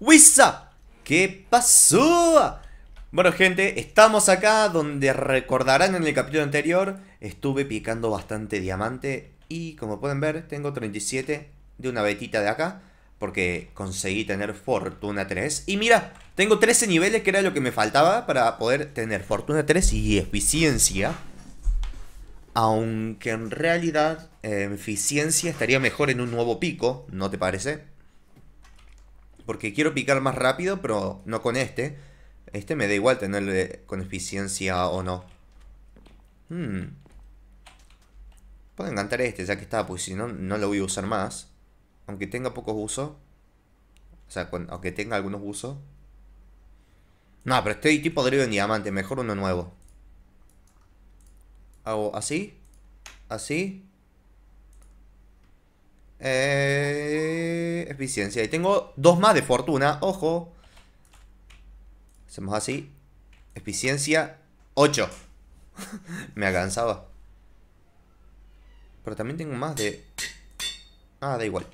wissah ¿Qué pasó? Bueno gente, estamos acá donde recordarán en el capítulo anterior estuve picando bastante diamante y como pueden ver tengo 37 de una vetita de acá porque conseguí tener fortuna 3 y mira, tengo 13 niveles que era lo que me faltaba para poder tener fortuna 3 y eficiencia aunque en realidad eh, eficiencia estaría mejor en un nuevo pico, ¿no te parece? porque quiero picar más rápido, pero no con este. Este me da igual tenerle con eficiencia o no. Hmm. Puedo encantar este, ya que está, pues si no, no lo voy a usar más. Aunque tenga pocos usos. O sea, aunque tenga algunos usos. No, pero estoy tipo drive en diamante, mejor uno nuevo. Hago así, así eh, eficiencia. Y tengo dos más de fortuna. Ojo. Hacemos así. Eficiencia 8. Me alcanzaba. Pero también tengo más de... Ah, da igual.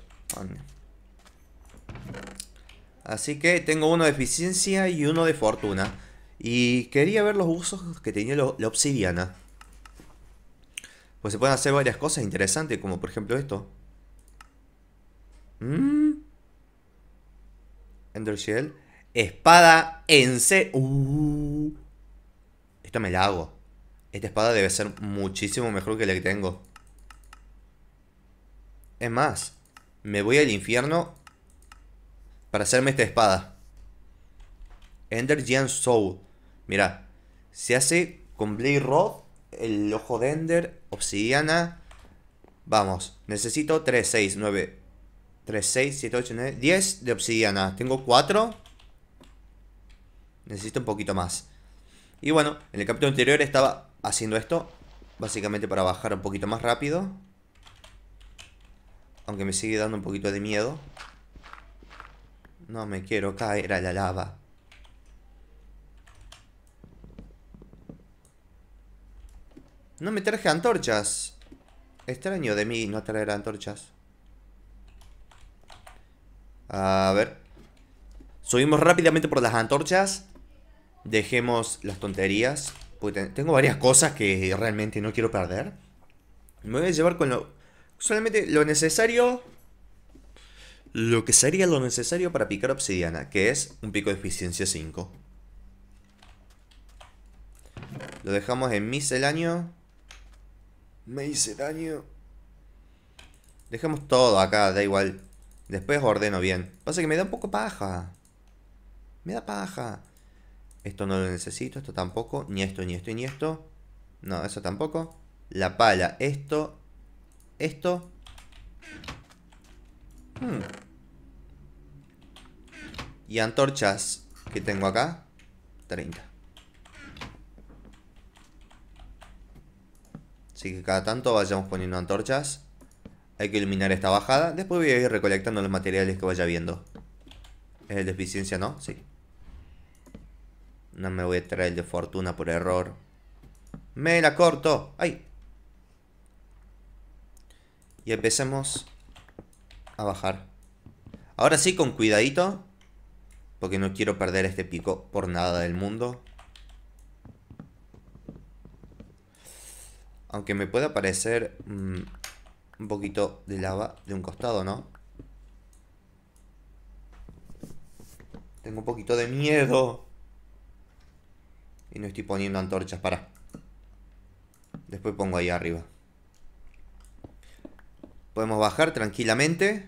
Así que tengo uno de eficiencia y uno de fortuna. Y quería ver los usos que tenía la obsidiana. Pues se pueden hacer varias cosas interesantes, como por ejemplo esto. Mm. Ender Shield. Espada en C. Uh. Esto me la hago. Esta espada debe ser muchísimo mejor que la que tengo. Es más, me voy al infierno para hacerme esta espada. Ender Giant Soul. Mira. se hace con Blade Rod, el ojo de Ender, obsidiana. Vamos, necesito 3, 6, 9, 3, 6, 7, 8, 9, 10 de obsidiana. Tengo 4. Necesito un poquito más. Y bueno, en el capítulo anterior estaba haciendo esto. Básicamente para bajar un poquito más rápido. Aunque me sigue dando un poquito de miedo. No me quiero caer a la lava. No me traje antorchas. Extraño de mí no traer antorchas. A ver. Subimos rápidamente por las antorchas. Dejemos las tonterías. tengo varias cosas que realmente no quiero perder. Me voy a llevar con lo... Solamente lo necesario... Lo que sería lo necesario para picar obsidiana, que es un pico de eficiencia 5. Lo dejamos en año. Me hice daño. Dejamos todo acá, da igual. Después ordeno bien. Pasa que me da un poco paja. Me da paja. Esto no lo necesito, esto tampoco. Ni esto, ni esto, ni esto. No, eso tampoco. La pala, esto. Esto. Hmm. Y antorchas que tengo acá. 30. Así que cada tanto vayamos poniendo antorchas. Hay que iluminar esta bajada. Después voy a ir recolectando los materiales que vaya viendo. ¿Es el de eficiencia, no? Sí. No me voy a traer el de fortuna por error. ¡Me la corto! ¡Ay! Y empecemos a bajar. Ahora sí, con cuidadito. Porque no quiero perder este pico por nada del mundo. Aunque me pueda parecer mm, un poquito de lava de un costado, ¿no? Tengo un poquito de miedo. Y no estoy poniendo antorchas, para. Después pongo ahí arriba. Podemos bajar tranquilamente.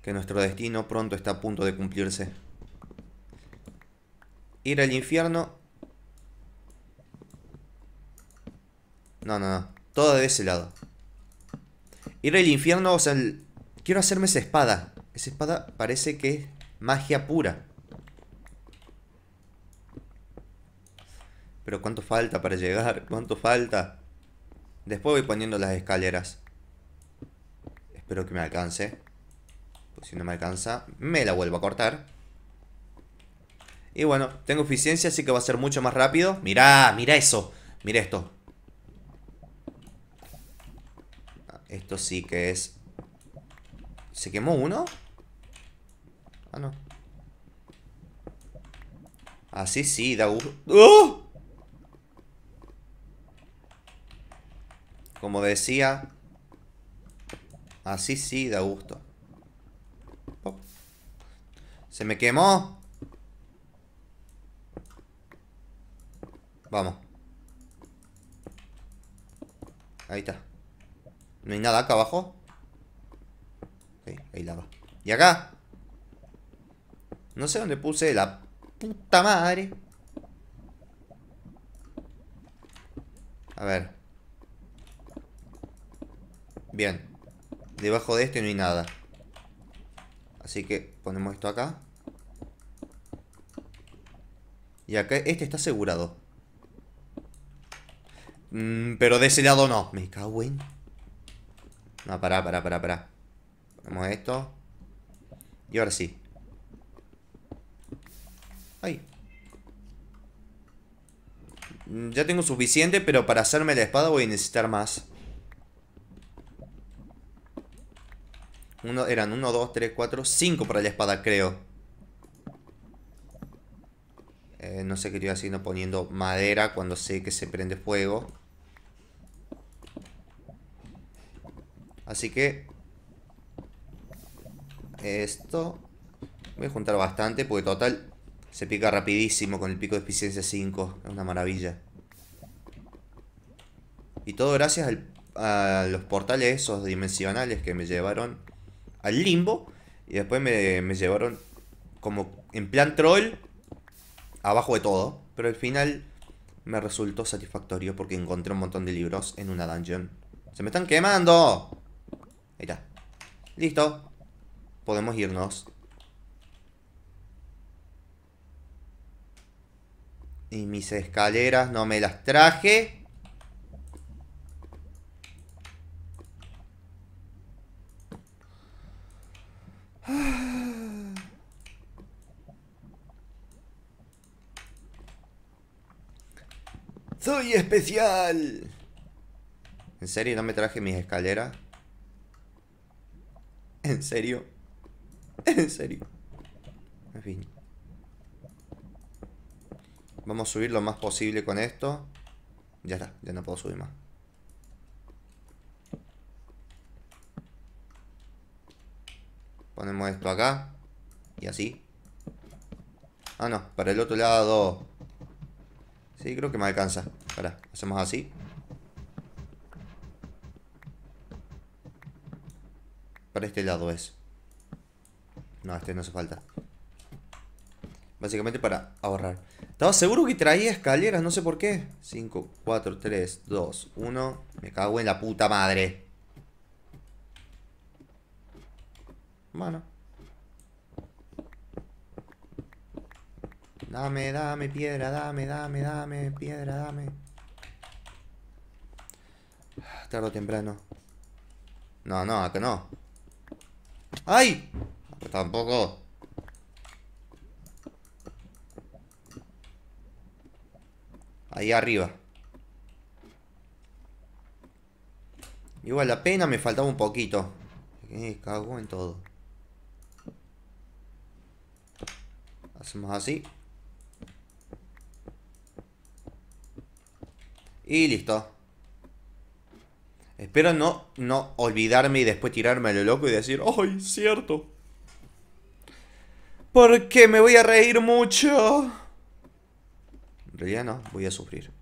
Que nuestro destino pronto está a punto de cumplirse. Ir al infierno No, no, no. Todo de ese lado. Ir al infierno, o sea, quiero hacerme esa espada. Esa espada parece que es magia pura. Pero ¿cuánto falta para llegar? ¿Cuánto falta? Después voy poniendo las escaleras. Espero que me alcance. Pues si no me alcanza, me la vuelvo a cortar. Y bueno, tengo eficiencia, así que va a ser mucho más rápido. Mira, mira eso. mira esto. Esto sí que es... ¿Se quemó uno? Ah, no. Así ah, ¡Oh! ah, sí, da gusto. Como oh. decía, así sí da gusto. Se me quemó. Vamos. Ahí está. No hay nada acá abajo Ok, ahí lava ¿Y acá? No sé dónde puse la puta madre A ver Bien Debajo de este no hay nada Así que ponemos esto acá Y acá este está asegurado mm, Pero de ese lado no Me cago en no, pará, pará, pará, pará. Ponemos esto. Y ahora sí. Ay. Mm, ya tengo suficiente, pero para hacerme la espada voy a necesitar más. Uno, eran 1, 2, 3, 4, 5 para la espada, creo. Eh, no sé qué estoy haciendo poniendo madera cuando sé que se prende fuego. Así que... Esto... Voy a juntar bastante porque total... Se pica rapidísimo con el pico de eficiencia 5. Es una maravilla. Y todo gracias a los portales esos dimensionales que me llevaron al limbo. Y después me llevaron como en plan troll abajo de todo. Pero al final me resultó satisfactorio porque encontré un montón de libros en una dungeon. ¡Se me están quemando! Ahí está. Listo. Podemos irnos. Y mis escaleras no me las traje. Soy especial. ¿En serio no me traje mis escaleras? ¿En serio? ¿En serio? En fin. Vamos a subir lo más posible con esto. Ya está, ya no puedo subir más. Ponemos esto acá. Y así. Ah, no, para el otro lado. Sí, creo que me alcanza. Para, hacemos así. este lado es. No, este no hace falta. Básicamente para ahorrar. Estaba seguro que traía escaleras, no sé por qué. 5, 4, 3, 2, 1. Me cago en la puta madre. Mano. Dame, dame piedra, dame, dame, dame piedra, dame. Tarde o temprano. No, no, acá no. ¡Ay! Pues tampoco Ahí arriba Igual la pena me faltaba un poquito Que cago en todo Hacemos así Y listo Espero no, no olvidarme y después tirarme a lo loco y decir, ¡ay, cierto! Porque me voy a reír mucho. En realidad no, voy a sufrir.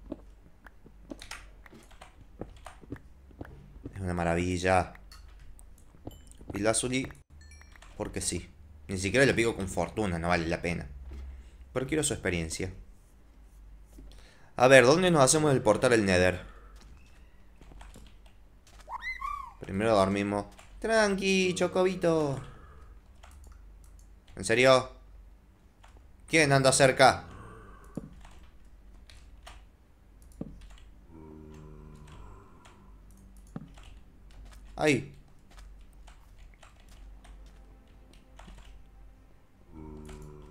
Es una maravilla. Pilazuli, porque sí. Ni siquiera lo pico con fortuna, no vale la pena. Pero quiero su experiencia. A ver, ¿dónde nos hacemos el portal el Nether? Primero dormimos. Tranqui, chocobito. ¿En serio? ¿Quién anda cerca? Ahí.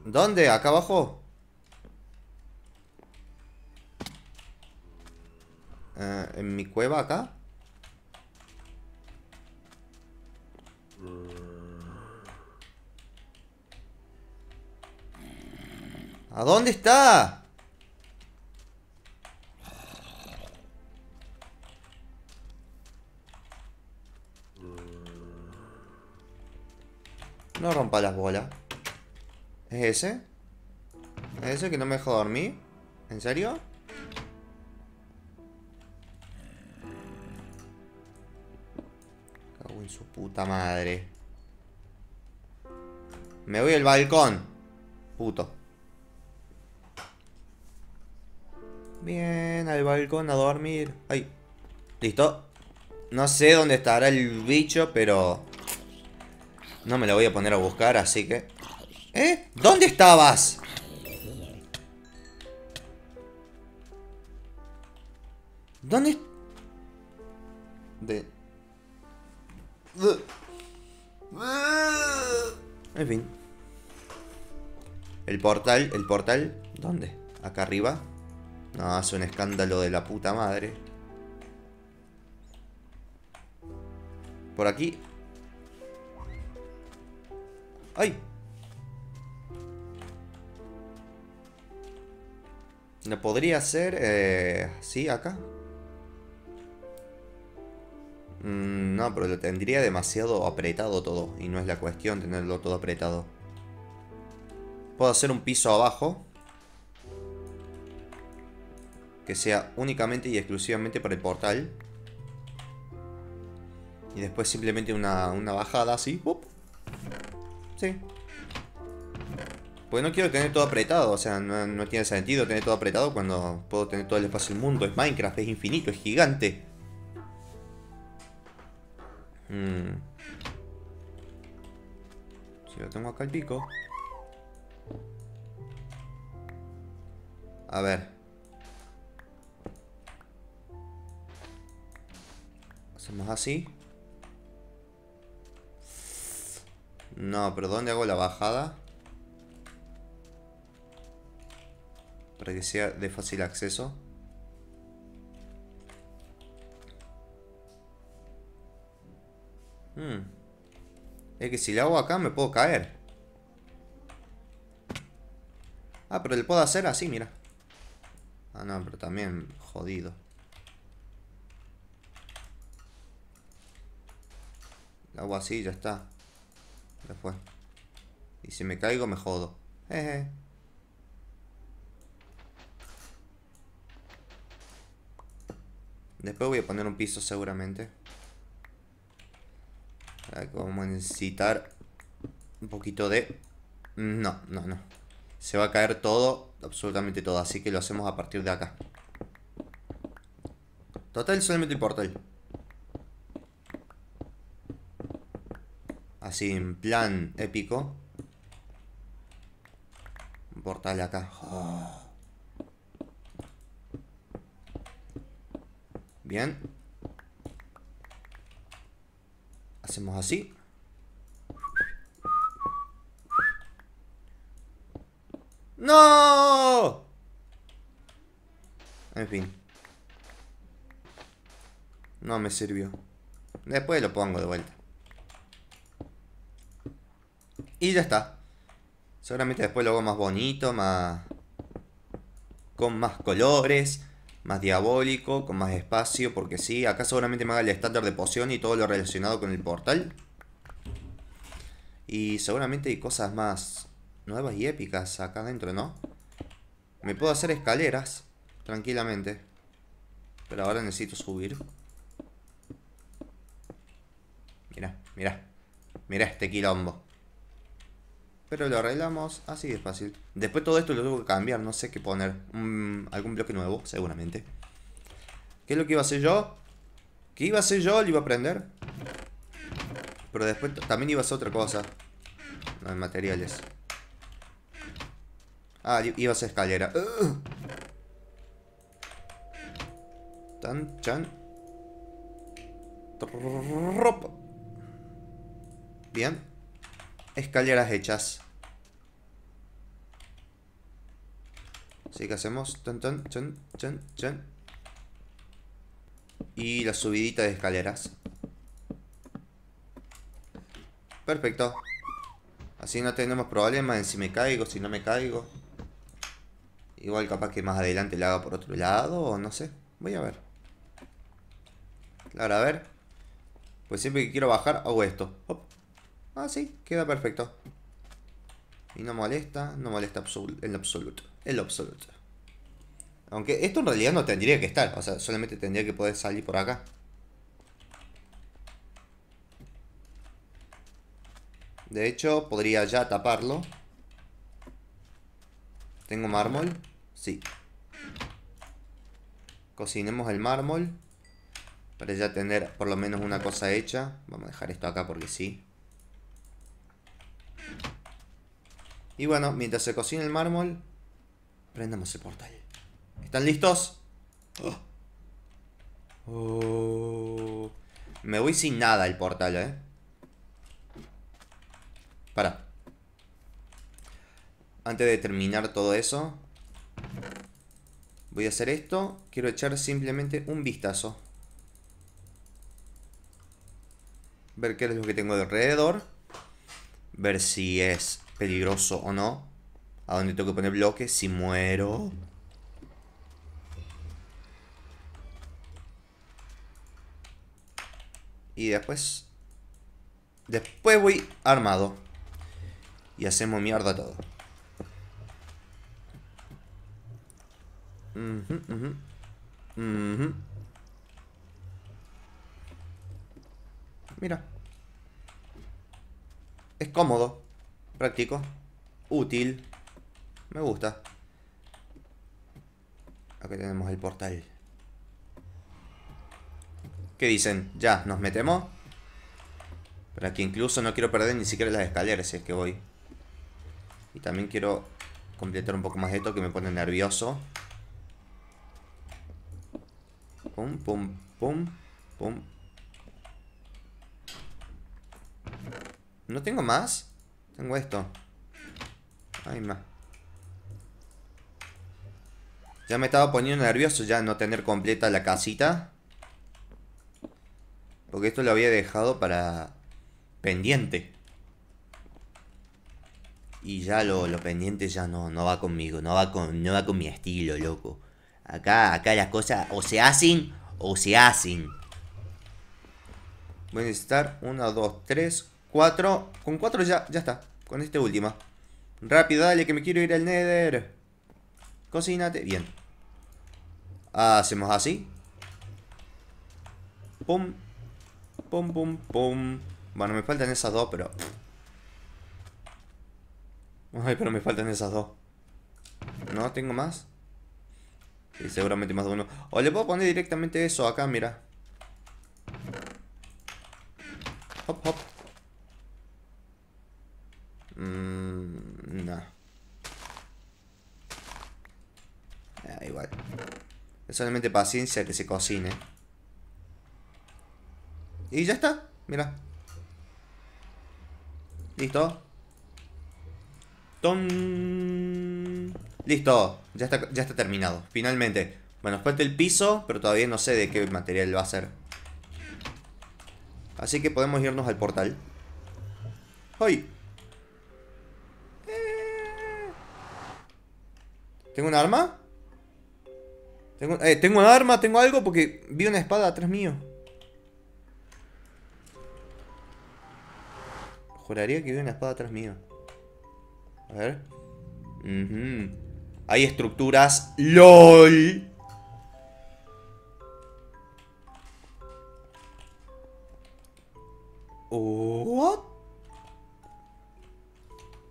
¿Dónde? ¿Acá abajo? Ah, ¿En mi cueva acá? ¿A dónde está? No rompa las bolas. ¿Es ese? ¿Es ese que no me dejó dormir? ¿En serio? Cago en su puta madre. Me voy al balcón. Puto. Bien, al balcón a dormir. Ay, listo. No sé dónde estará el bicho, pero... No me lo voy a poner a buscar, así que... ¿Eh? ¿Dónde estabas? ¿Dónde? De... En fin. El portal, el portal, ¿dónde? Acá arriba. No, hace un escándalo de la puta madre. Por aquí. ¡Ay! No podría ser... Eh, sí, acá. Mm, no, pero lo tendría demasiado apretado todo. Y no es la cuestión tenerlo todo apretado. Puedo hacer un piso abajo que sea únicamente y exclusivamente para el portal. Y después simplemente una, bajada así. Sí. Pues no quiero tener todo apretado, o sea, no, tiene sentido tener todo apretado cuando puedo tener todo el espacio del mundo. Es Minecraft, es infinito, es gigante. Mm. Si lo tengo acá el pico. A ver. Hacemos así. No, pero ¿dónde hago la bajada? Para que sea de fácil acceso. Hmm. Es que si la hago acá me puedo caer. Ah, pero le puedo hacer así, mira. Ah, no, pero también jodido. Hago así, ya está. Después. Y si me caigo, me jodo. Después voy a poner un piso seguramente. Vamos a necesitar un poquito de... No, no, no. Se va a caer todo, absolutamente todo. Así que lo hacemos a partir de acá. Total, solamente el portal. sin plan épico. Un portal acá. Bien. Hacemos así. ¡No! En fin. No me sirvió. Después lo pongo de vuelta. Y ya está. Seguramente después lo hago más bonito, más... Con más colores, más diabólico, con más espacio, porque sí. Acá seguramente me haga el estándar de poción y todo lo relacionado con el portal. Y seguramente hay cosas más nuevas y épicas acá adentro, ¿no? Me puedo hacer escaleras, tranquilamente. Pero ahora necesito subir. Mira, mira. Mira este quilombo. Pero lo arreglamos así de fácil. Después todo esto lo tengo que cambiar, no sé qué poner. algún bloque nuevo, seguramente. ¿Qué es lo que iba a hacer yo? ¿Qué iba a hacer yo? Lo iba a aprender. Pero después también iba a hacer otra cosa. No, hay materiales. Ah, iba a hacer escalera. ¡Ugh! Tan, chan. Bien escaleras hechas. Así que hacemos... y la subidita de escaleras. Perfecto. Así no tenemos problemas en si me caigo, si no me caigo. Igual capaz que más adelante la haga por otro lado o no sé. Voy a ver. Claro, a ver. Pues siempre que quiero bajar hago esto. Ah, sí, queda perfecto. Y no molesta, no molesta en absoluto. En absoluto. Aunque esto en realidad no tendría que estar. O sea, solamente tendría que poder salir por acá. De hecho, podría ya taparlo. ¿Tengo mármol? Sí. Cocinemos el mármol. Para ya tener por lo menos una cosa hecha. Vamos a dejar esto acá porque sí. Y bueno, mientras se cocina el mármol, prendamos el portal. ¿Están listos? Oh. Me voy sin nada el portal, ¿eh? Para. Antes de terminar todo eso, voy a hacer esto. Quiero echar simplemente un vistazo. Ver qué es lo que tengo alrededor. Ver si es peligroso o no. A dónde tengo que poner bloques si muero. Y después... Después voy armado. Y hacemos mierda todo. Mira. Es cómodo. Práctico. Útil. Me gusta. Acá tenemos el portal. ¿Qué dicen? Ya, nos metemos. Pero aquí incluso no quiero perder ni siquiera las escaleras si es que voy. Y también quiero completar un poco más esto que me pone nervioso. Pum, pum, pum, pum. ¿No tengo más? Tengo esto. Ay, más. Ya me estaba poniendo nervioso ya no tener completa la casita. Porque esto lo había dejado para pendiente. Y ya lo, pendiente ya no, no va conmigo, no va con, con mi estilo, loco. Acá, acá las cosas o se hacen o se hacen. Voy a necesitar 1, 2, 3, Cuatro. Con cuatro ya, ya está. Con este última. Rápido, dale, que me quiero ir al Nether. Cocínate. Bien. Hacemos así. Pum. Pum, pum, pum. Bueno, me faltan esas dos, pero... Ay, pero me faltan esas dos. No, tengo más. Y seguramente más de uno. O le puedo poner directamente eso acá, mira. Hop, hop. Mmm, no. Ah, igual. Es solamente paciencia que se cocine. Y ya está. Mira. Listo. Tom. Listo. Ya está, ya está terminado. Finalmente. Bueno, falta el piso, pero todavía no sé de qué material va a ser. Así que podemos irnos al portal. hoy ¿Tengo un arma? Eh, tengo, un arma, tengo algo porque vi una espada atrás mío. Juraría que vi una espada atrás mío. A ver. Hay estructuras. ¡LOL! What?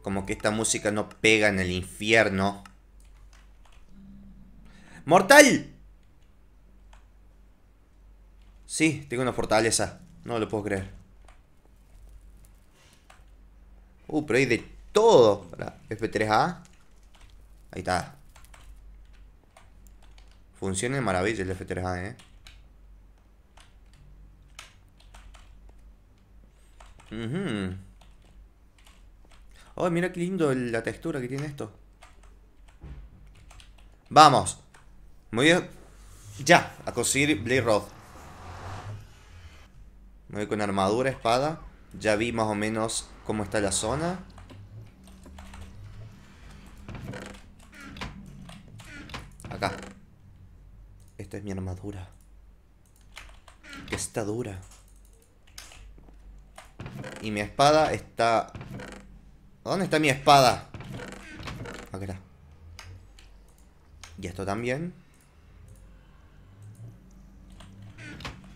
Como que esta música no pega en el infierno. ¡Mortal! Sí, tengo una fortaleza. No lo puedo creer. Uh, pero hay de todo. F3A. Ahí está. Funciona de maravilla el F3A, eh. Uh Oh, mira qué lindo la textura que tiene esto. Vamos. Muy bien, ya a conseguir Blade Rod. Me voy con armadura, espada. Ya vi más o menos cómo está la zona. Acá. Esta es mi armadura. está dura. Y mi espada está... ¿Dónde está mi espada? Acá. Y esto también.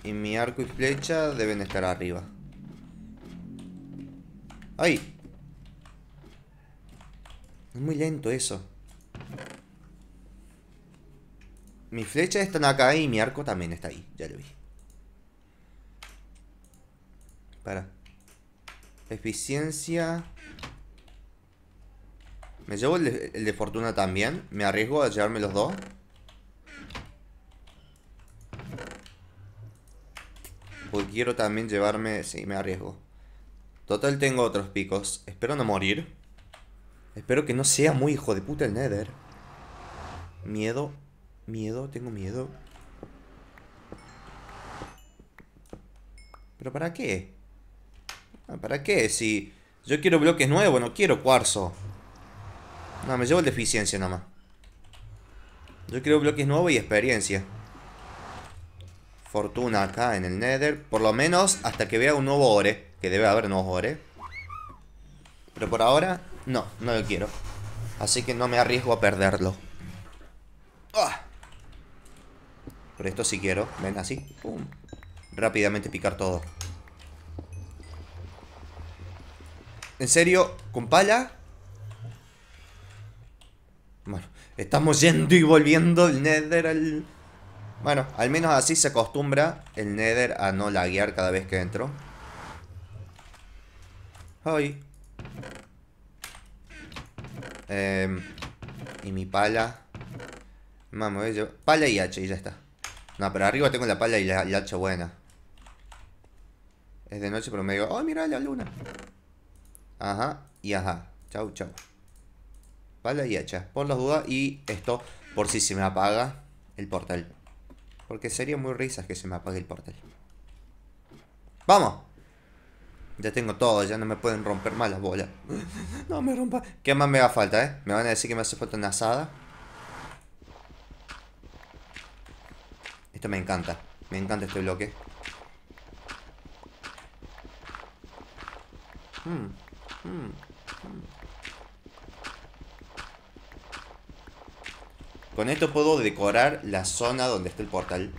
Y mi arco y flecha deben estar arriba. ¡Ay! Es muy lento eso. Mis flechas están acá y mi arco también está ahí. Ya lo vi. Para. Eficiencia. Me llevo el de, el de fortuna también. Me arriesgo a llevarme los dos. porque quiero también llevarme, sí, me arriesgo. Total tengo otros picos, espero no morir. Espero que no sea muy hijo de puta el Nether. Miedo, miedo, tengo miedo. ¿Pero para qué? Ah, ¿Para qué? Si yo quiero bloques nuevos, no quiero cuarzo. No, me llevo el de eficiencia nomás. Yo quiero bloques nuevos y experiencia fortuna acá en el Nether. Por lo menos hasta que vea un nuevo ore. Que debe haber nuevos ore. Pero por ahora, no, no lo quiero. Así que no me arriesgo a perderlo. ¡Ah! Por esto sí quiero. Ven, así. Rápidamente picar todo. ¿En serio? ¿Con pala? Bueno, estamos yendo y volviendo el Nether al... Bueno, al menos así se acostumbra el Nether a no laguear cada vez que entro. Ay. Em, y mi pala. Eh, yo. pala y hacha y ya está. No, pero arriba tengo la pala y la, hacha buena. Es de noche, pero me digo, ¡oh, mira la luna! Ajá, y ajá. Chau, chau. Pala y hacha. Por las dudas y esto, por si se me apaga el portal. Porque sería muy risas que se me apague el portal. ¡Vamos! Ya tengo todo, ya no me pueden romper más las bolas. no me rompa. ¿Qué más me va a falta, eh? Me van a decir que me hace falta una asada. Esto me encanta. Me encanta este bloque. Hmm. Hmm. Hmm. Con esto puedo decorar la zona donde está el portal.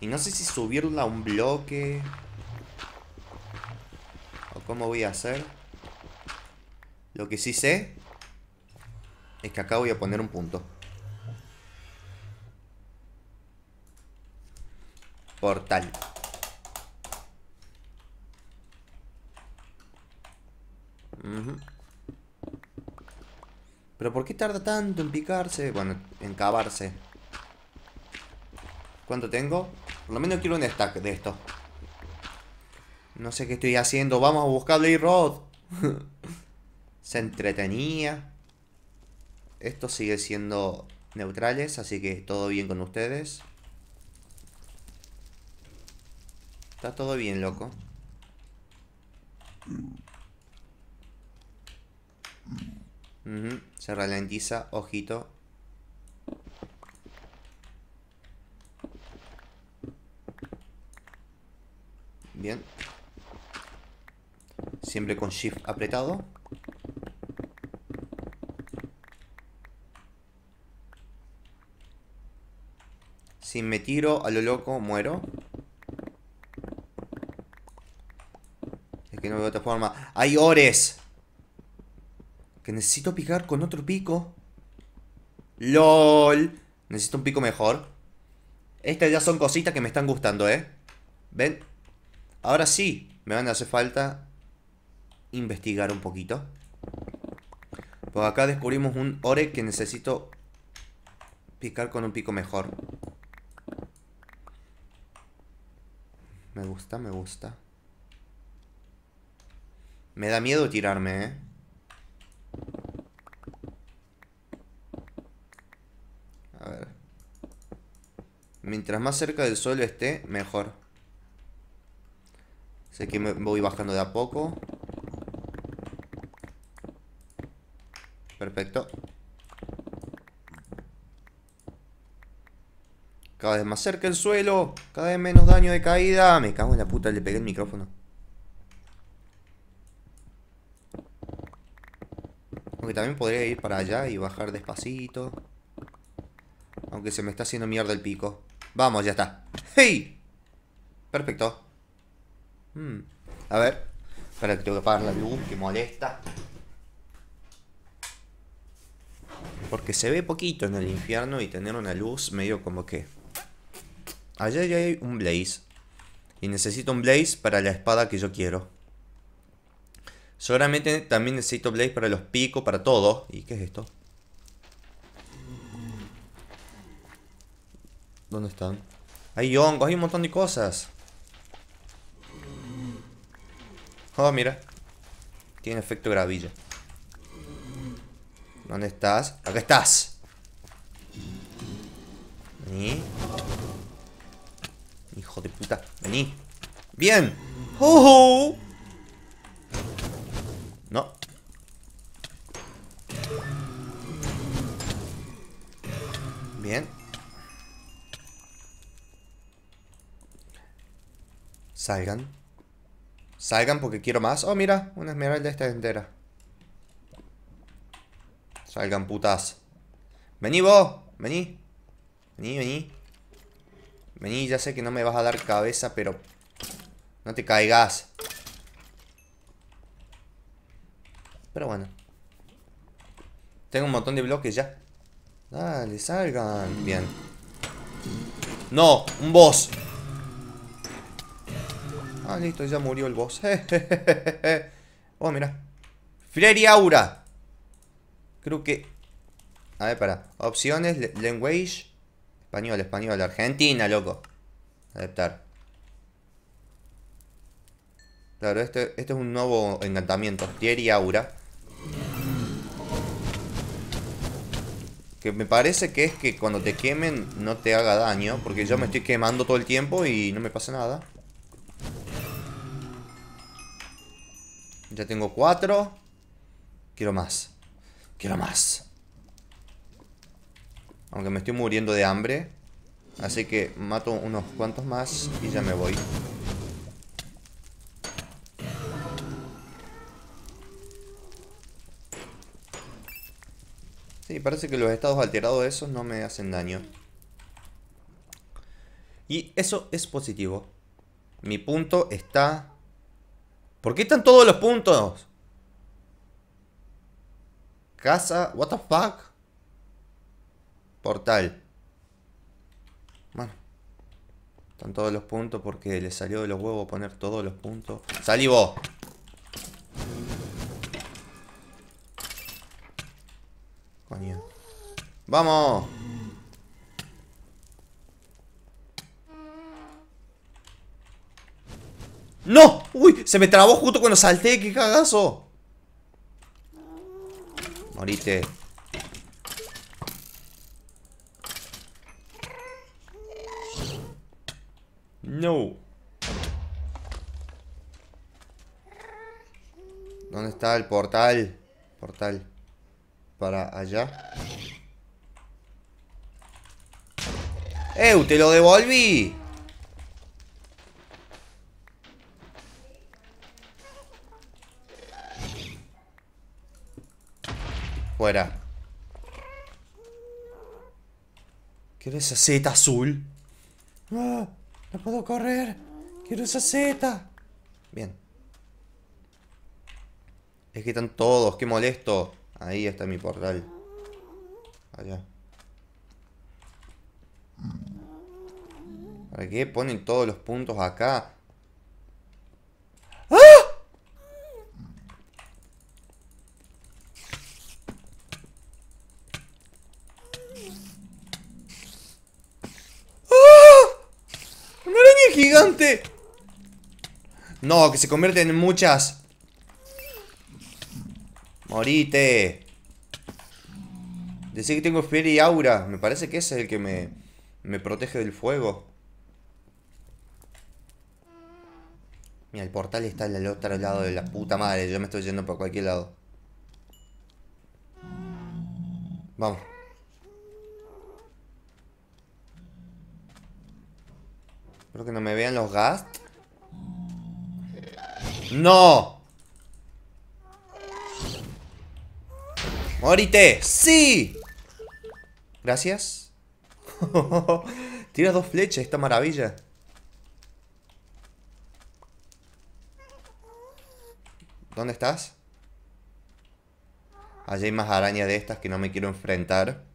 Y no sé si subirla a un bloque. O cómo voy a hacer. Lo que sí sé es que acá voy a poner un punto. Portal. Uh ¿Pero por qué tarda tanto en picarse? Bueno, en cavarse. ¿Cuánto tengo? Por lo menos quiero un stack de esto. No sé qué estoy haciendo. Vamos a buscar y Rod. Se entretenía. Esto sigue siendo neutrales, así que todo bien con ustedes. Está todo bien, loco. Se ralentiza, ojito. Bien. Siempre con Shift apretado. Si me tiro a lo loco, muero. Es que no veo otra forma. ¡Hay ores! necesito picar con otro pico. ¡Lol! Necesito un pico mejor. Estas ya son cositas que me están gustando, ¿eh? ¿Ven? Ahora sí, me van a hacer falta investigar un poquito. Pues acá descubrimos un ore que necesito picar con un pico mejor. Me gusta, me gusta. Me da miedo tirarme, ¿eh? Mientras más cerca del suelo esté, mejor. Sé que me voy bajando de a poco. Perfecto. Cada vez más cerca el suelo. Cada vez menos daño de caída. Me cago en la puta, le pegué el micrófono. Aunque también podría ir para allá y bajar despacito. Aunque se me está haciendo mierda el pico. Vamos, ya está. ¡Hey! Perfecto. Hmm. A ver. Espera que tengo que apagar la luz, que molesta. Porque se ve poquito en el infierno y tener una luz medio como que... Allá ya hay un blaze. Y necesito un blaze para la espada que yo quiero. Seguramente también necesito blaze para los picos, para todo. ¿Y qué es esto? ¿Dónde están? Hay hongos, hay un montón de cosas. Oh, mira. Tiene efecto gravilla. ¿Dónde estás? ¡Acá estás! Vení. Hijo de puta. Vení. ¡Bien! ¡Oh! No. Bien. Salgan. Salgan porque quiero más. Oh, mira, una esmeralda esta entera. Salgan, putas. Vení vos, vení. Vení, vení. Vení, ya sé que no me vas a dar cabeza, pero... No te caigas. Pero bueno. Tengo un montón de bloques ya. Dale, salgan. Bien. No, un boss. Ah, listo, ya murió el boss. oh, mira. Freddy Aura. Creo que... A ver, para. Opciones, language. Español, español, Argentina, loco. Aceptar. Claro, este, este es un nuevo encantamiento. Thierry Aura. Que me parece que es que cuando te quemen no te haga daño. Porque yo me estoy quemando todo el tiempo y no me pasa nada. Ya tengo cuatro. Quiero más. Quiero más. Aunque me estoy muriendo de hambre. Así que mato unos cuantos más y ya me voy. Sí, parece que los estados alterados esos no me hacen daño. Y eso es positivo. Mi punto está ¿Por qué están todos los puntos? Casa. What the fuck? Portal. Bueno. Están todos los puntos porque le salió de los huevos poner todos los puntos. ¡Salí vos! Coño. ¡Vamos! ¡No! ¡Uy! Se me trabó justo cuando salté. ¡Qué cagazo! Morite. No. ¿Dónde está el portal? Portal. Para allá. Eh, ¡Te lo devolví! Fuera. Quiero esa Z azul. ¡No! ¡No puedo correr! ¡Quiero esa Z! Bien. Es que están todos, qué molesto. Ahí está mi portal. Allá. ¿Para qué ponen todos los puntos acá? gigante! No, que se convierten en muchas. Morite. Decir que tengo Fiery y Aura. Me parece que ese es el que me, me protege del fuego. Mira, el portal está al otro lado de la puta madre. Yo me estoy yendo por cualquier lado. Vamos. Espero que no me vean los gast. ¡No! ¡Morite! ¡Sí! Gracias. Tira dos flechas, esta maravilla. ¿Dónde estás? Allí hay más arañas de estas que no me quiero enfrentar.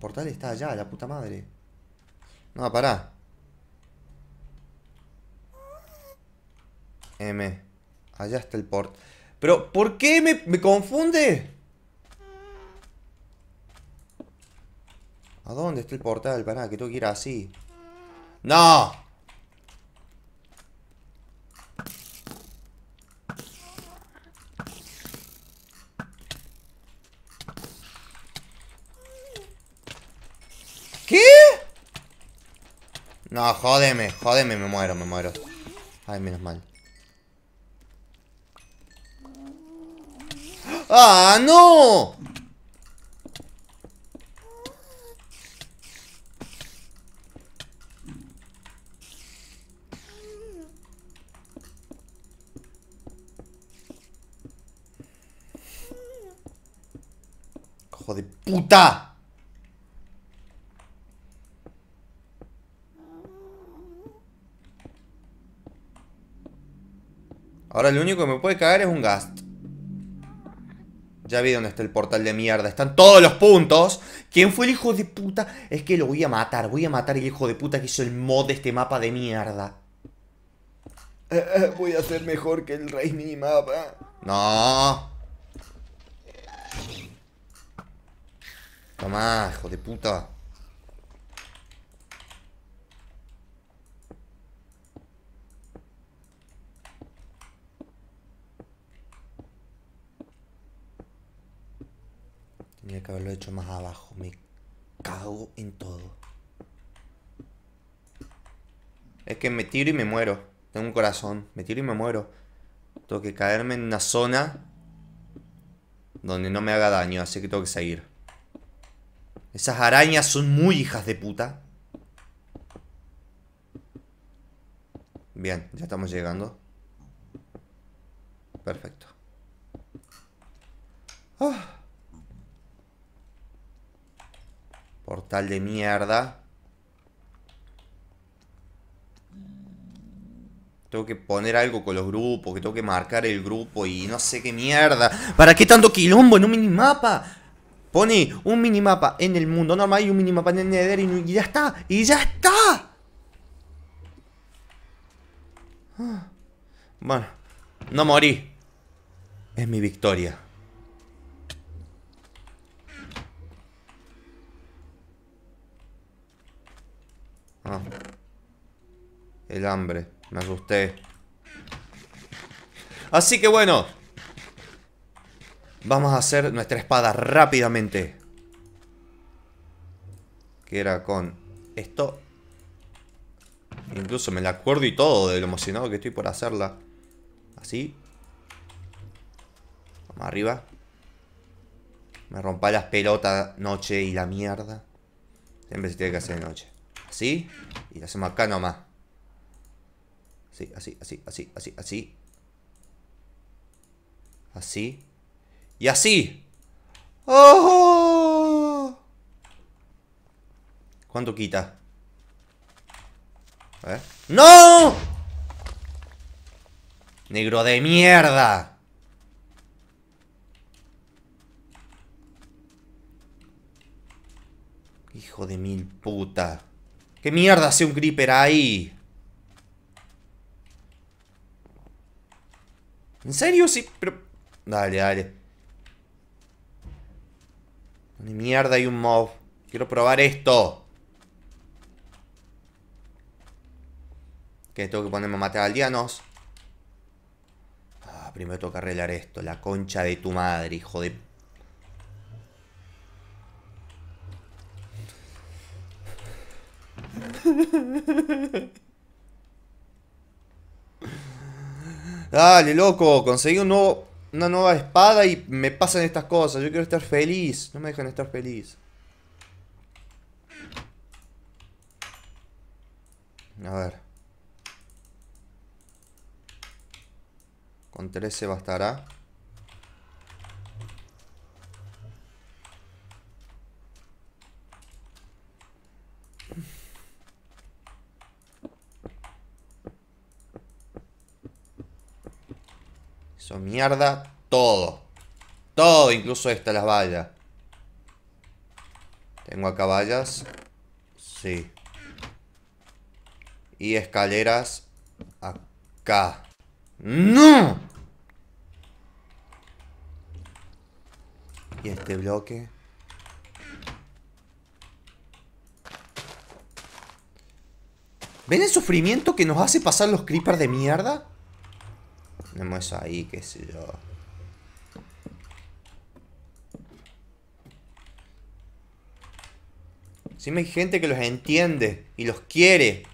portal está allá, la puta madre. No, pará. M. Allá está el port. Pero, ¿por qué me, confunde? ¿A dónde está el portal? Pará, que tengo que ir así. ¡No! No, jódeme, jódeme, me muero, me muero. Ay, menos mal. ¡Ah, no! ¡Hijo de puta! Ahora lo único que me puede cagar es un Gast. Ya vi dónde está el portal de mierda. Están todos los puntos. ¿Quién fue el hijo de puta? Es que lo voy a matar. Voy a matar al hijo de puta que hizo el mod de este mapa de mierda. Eh, eh, voy a ser mejor que el rey Mapa. No. toma hijo de puta. más abajo. Me cago en todo. Es que me tiro y me muero. Tengo un corazón. Me tiro y me muero. Tengo que caerme en una zona donde no me haga daño, así que tengo que seguir. Esas arañas son muy hijas de puta. Bien, ya estamos llegando. Perfecto. Ah. Portal de mierda. Tengo que poner algo con los grupos, que tengo que marcar el grupo y no sé qué mierda. ¿Para qué tanto quilombo en un minimapa? Pone un minimapa en el mundo normal hay un minimapa en el Nether y ya está. ¡Y ya está! Ah. Bueno, no morí. Es mi victoria. El hambre. Me asusté. Así que bueno. Vamos a hacer nuestra espada rápidamente. Que era con esto. Incluso me la acuerdo y todo de lo emocionado que estoy por hacerla. Así. Vamos arriba. Me rompa las pelotas noche y la mierda. Siempre se tiene que hacer de noche. Así. Y hacemos acá nomás. Así, así, así, así, así, así. Así. Y así. ¡Oh! ¿Cuánto quita? A ¡No! Negro de mierda. Hijo de mil puta. ¿Qué mierda hace un creeper ahí? ¿En serio? Sí, pero... Dale, dale. ¿Dónde mierda hay un mob? Quiero probar esto. Que tengo que ponerme a matar aldeanos. Ah, primero tengo que arreglar esto. La concha de tu madre, hijo de Dale, loco, conseguí una nueva espada y me pasan estas cosas. Yo quiero estar feliz. No me dejan estar feliz. A ver. Con 13 bastará. mierda todo. Todo, incluso esta, las vallas. Tengo acá vallas. Sí. Y escaleras acá. ¡No! Y este bloque. ¿Ven el sufrimiento que nos hace pasar los creepers de mierda? Tenemos ahí, qué sé yo. Si hay gente que los entiende y los quiere.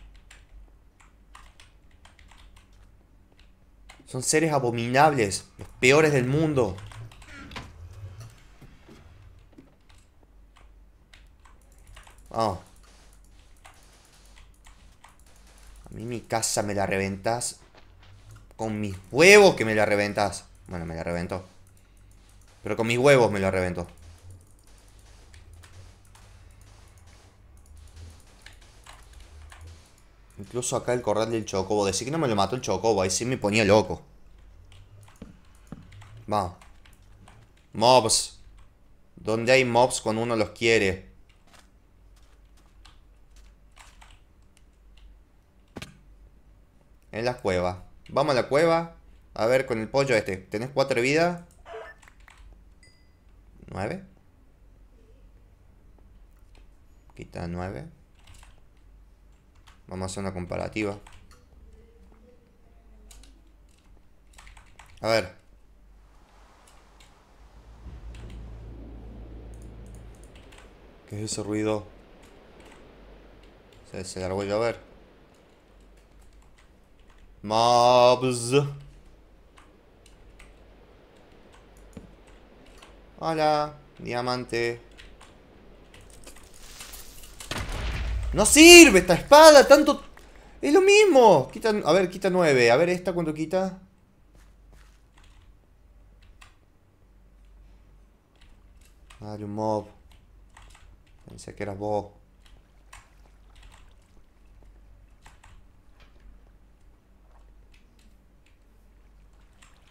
Son seres abominables, los peores del mundo. Oh. A mí mi casa me la reventas con mis huevos que me la reventas. Bueno, me la reventó. Pero con mis huevos me lo reventó. Incluso acá el corral del chocobo. Decir que no me lo mató el chocobo. Ahí sí me ponía loco. Vamos. Mobs. ¿Dónde hay mobs cuando uno los quiere. En la cueva. Vamos a la cueva. A ver, con el pollo este. Tenés cuatro vidas. Nueve. Quita nueve. Vamos a hacer una comparativa. A ver. ¿Qué es ese ruido? Se, se largó a ver Mobs. Hola, diamante. No sirve esta espada, tanto... Es lo mismo. Quita, a ver, quita nueve A ver, esta cuánto quita. Dale un mob. Pensé que eras vos.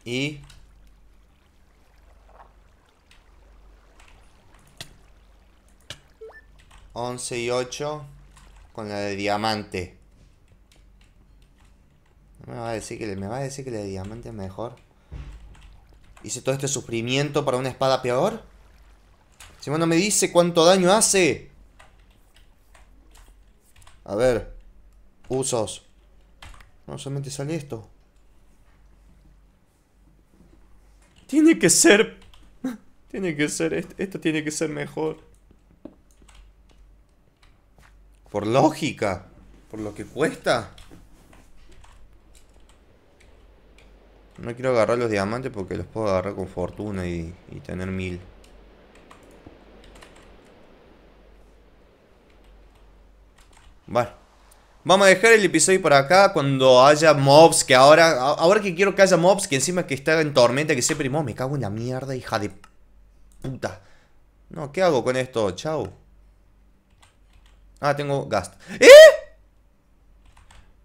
Y... Once y 8 con la de diamante. me va a decir que, me va a decir que la de diamante es mejor. Hice todo este sufrimiento para una espada peor. Si no me dice cuánto daño hace. A ver. Usos. No solamente sale esto. Tiene que ser... Tiene que ser... Esto tiene que ser mejor. Por lógica. Por lo que cuesta. No quiero agarrar los diamantes porque los puedo agarrar con fortuna y, y tener mil. Vale. Vamos a dejar el episodio por acá cuando haya mobs, que ahora, ahora que quiero que haya mobs, que encima que está en tormenta, que siempre... me cago en la mierda, hija de puta. No, ¿qué hago con esto? Chao. Ah, tengo gast. ¡Eh!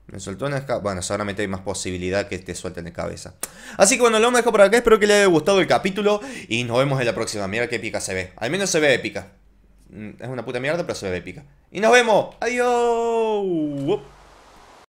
Me soltó una escala. Bueno, seguramente hay más posibilidad que te suelten de cabeza. Así que bueno, lo vamos por acá. Espero que les haya gustado el capítulo. Y nos vemos en la próxima. Mira qué épica se ve. Al menos se ve épica. Es una puta mierda, pero se ve épica. Y nos vemos. Adiós.